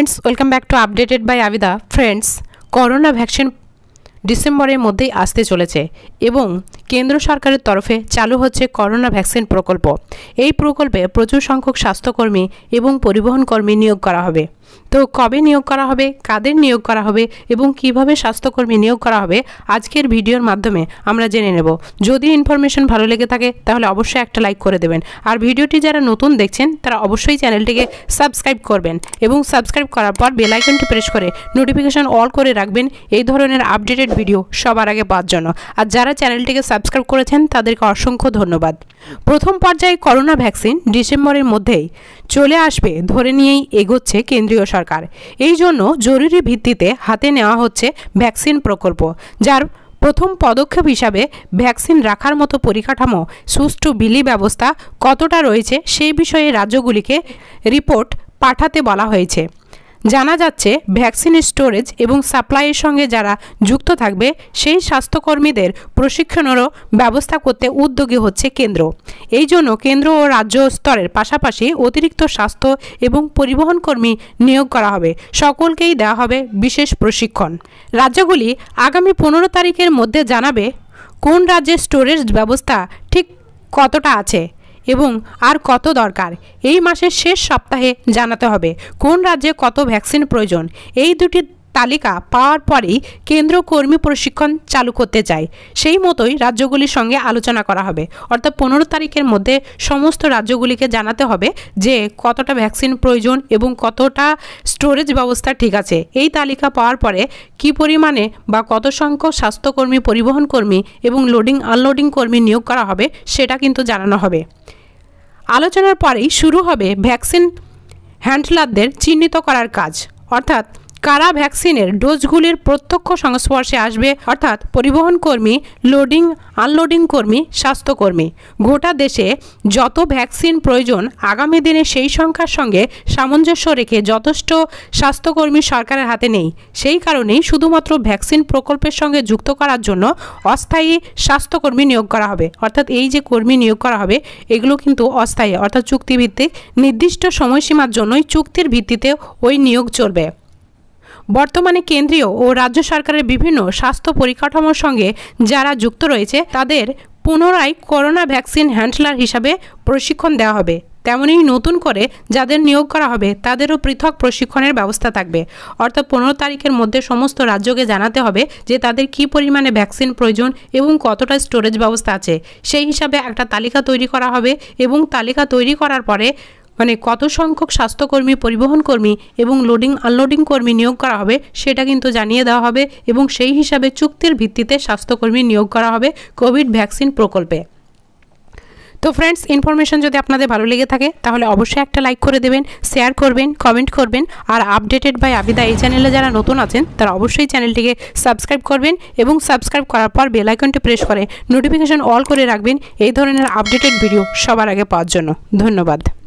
friends welcome back to updated by Abida friends corona vaccine ডিসেম্বরের মধ্যেই আসতে চলেছে এবং কেন্দ্র সরকারের তরফে চালু হচ্ছে করোনা ভ্যাকসিন প্রকল্প এই প্রকল্পে প্রচুর সংখ্যক স্বাস্থ্যকর্মী এবং পরিবহন কর্মী নিয়োগ করা হবে তো কবে নিয়োগ করা হবে কাদের নিয়োগ করা হবে এবং কিভাবে স্বাস্থ্যকর্মী নিয়োগ করা হবে আজকের ভিডিওর মাধ্যমে আমরা জেনে নেব যদি ইনফরমেশন ভালো লেগে থাকে তাহলে অবশ্যই একটা লাইক করে দেবেন আর ভিডিওটি যারা নতুন দেখছেন তারা অবশ্যই চ্যানেলটিকে সাবস্ক্রাইব করবেন এবং সাবস্ক্রাইব করার পর বেলাইকনটি প্রেস করে নোটিফিকেশন অল করে রাখবেন এই ধরনের আপডেটেড ভিডিও সবার আগে পাওয়ার জন্য আর যারা চ্যানেলটিকে সাবস্ক্রাইব সাবস্ক্রাইব করেছেন তাদেরকে অসংখ্য ধন্যবাদ প্রথম পর্যায়ে করোনা ভ্যাকসিন ডিসেম্বরের মধ্যেই চলে আসবে ধরে নিয়েই এগোচ্ছে কেন্দ্রীয় সরকার এই জন্য জরুরি ভিত্তিতে হাতে নেওয়া হচ্ছে ভ্যাকসিন প্রকল্প যার প্রথম পদক্ষেপ হিসাবে ভ্যাকসিন রাখার মতো পরিকাঠামো সুষ্ঠু বিলি ব্যবস্থা কতটা রয়েছে সেই বিষয়ে রাজ্যগুলিকে রিপোর্ট পাঠাতে বলা হয়েছে জানা যাচ্ছে ভ্যাকসিন স্টোরেজ এবং সাপ্লাইয়ের সঙ্গে যারা যুক্ত থাকবে সেই স্বাস্থ্যকর্মীদের প্রশিক্ষণেরও ব্যবস্থা করতে উদ্যোগী হচ্ছে কেন্দ্র এই জন্য কেন্দ্র ও রাজ্য স্তরের পাশাপাশি অতিরিক্ত স্বাস্থ্য এবং পরিবহন কর্মী নিয়োগ করা হবে সকলকেই দেওয়া হবে বিশেষ প্রশিক্ষণ রাজ্যগুলি আগামী পনেরো তারিখের মধ্যে জানাবে কোন রাজ্যে স্টোরেজ ব্যবস্থা ঠিক কতটা আছে এবং আর কত দরকার এই মাসের শেষ সপ্তাহে জানাতে হবে কোন রাজ্যে কত ভ্যাকসিন প্রয়োজন এই দুটি তালিকা পাওয়ার পরেই কেন্দ্র কর্মী প্রশিক্ষণ চালু করতে চাই সেই মতোই রাজ্যগুলির সঙ্গে আলোচনা করা হবে অর্থাৎ পনেরো তারিখের মধ্যে সমস্ত রাজ্যগুলিকে জানাতে হবে যে কতটা ভ্যাকসিন প্রয়োজন এবং কতটা স্টোরেজ ব্যবস্থা ঠিক আছে এই তালিকা পাওয়ার পরে কি পরিমাণে বা কত সংখ্যক স্বাস্থ্যকর্মী পরিবহন কর্মী এবং লোডিং আনলোডিং কর্মী নিয়োগ করা হবে সেটা কিন্তু জানানো হবে আলোচনার পরেই শুরু হবে ভ্যাকসিন হ্যান্ডলারদের চিহ্নিত করার কাজ অর্থাৎ কারা ভ্যাকসিনের ডোজগুলির প্রত্যক্ষ সংস্পর্শে আসবে অর্থাৎ পরিবহন কর্মী লোডিং আনলোডিং কর্মী স্বাস্থ্যকর্মী গোটা দেশে যত ভ্যাকসিন প্রয়োজন আগামী দিনে সেই সংখ্যার সঙ্গে সামঞ্জস্য রেখে যথেষ্ট স্বাস্থ্যকর্মী সরকারের হাতে নেই সেই কারণেই শুধুমাত্র ভ্যাকসিন প্রকল্পের সঙ্গে যুক্ত করার জন্য অস্থায়ী স্বাস্থ্যকর্মী নিয়োগ করা হবে অর্থাৎ এই যে কর্মী নিয়োগ করা হবে এগুলো কিন্তু অস্থায়ী অর্থাৎ চুক্তিভিত্তিক নির্দিষ্ট সময়সীমার জন্যই চুক্তির ভিত্তিতে ওই নিয়োগ চলবে বর্তমানে কেন্দ্রীয় ও রাজ্য সরকারের বিভিন্ন স্বাস্থ্য পরিকাঠামোর সঙ্গে যারা যুক্ত রয়েছে তাদের পুনরায় করোনা ভ্যাকসিন হ্যান্ডলার হিসাবে প্রশিক্ষণ দেওয়া হবে তেমনই নতুন করে যাদের নিয়োগ করা হবে তাদেরও পৃথক প্রশিক্ষণের ব্যবস্থা থাকবে অর্থাৎ পনেরো তারিখের মধ্যে সমস্ত রাজ্যকে জানাতে হবে যে তাদের কি পরিমাণে ভ্যাকসিন প্রয়োজন এবং কতটা স্টোরেজ ব্যবস্থা আছে সেই হিসাবে একটা তালিকা তৈরি করা হবে এবং তালিকা তৈরি করার পরে মানে কত সংখ্যক স্বাস্থ্যকর্মী পরিবহন কর্মী এবং লোডিং আনলোডিং কর্মী নিয়োগ করা হবে সেটা কিন্তু জানিয়ে দেওয়া হবে এবং সেই হিসাবে চুক্তির ভিত্তিতে স্বাস্থ্যকর্মী নিয়োগ করা হবে কোভিড ভ্যাকসিন প্রকল্পে তো ফ্রেন্ডস ইনফরমেশন যদি আপনাদের ভালো লেগে থাকে তাহলে অবশ্যই একটা লাইক করে দেবেন শেয়ার করবেন কমেন্ট করবেন আর আপডেটেড বাই আবিদা এই চ্যানেলে যারা নতুন আছেন তারা অবশ্যই চ্যানেলটিকে সাবস্ক্রাইব করবেন এবং সাবস্ক্রাইব করার পর বেলাইকনটি প্রেস করে নোটিফিকেশন অল করে রাখবেন এই ধরনের আপডেটেড ভিডিও সবার আগে পাওয়ার জন্য ধন্যবাদ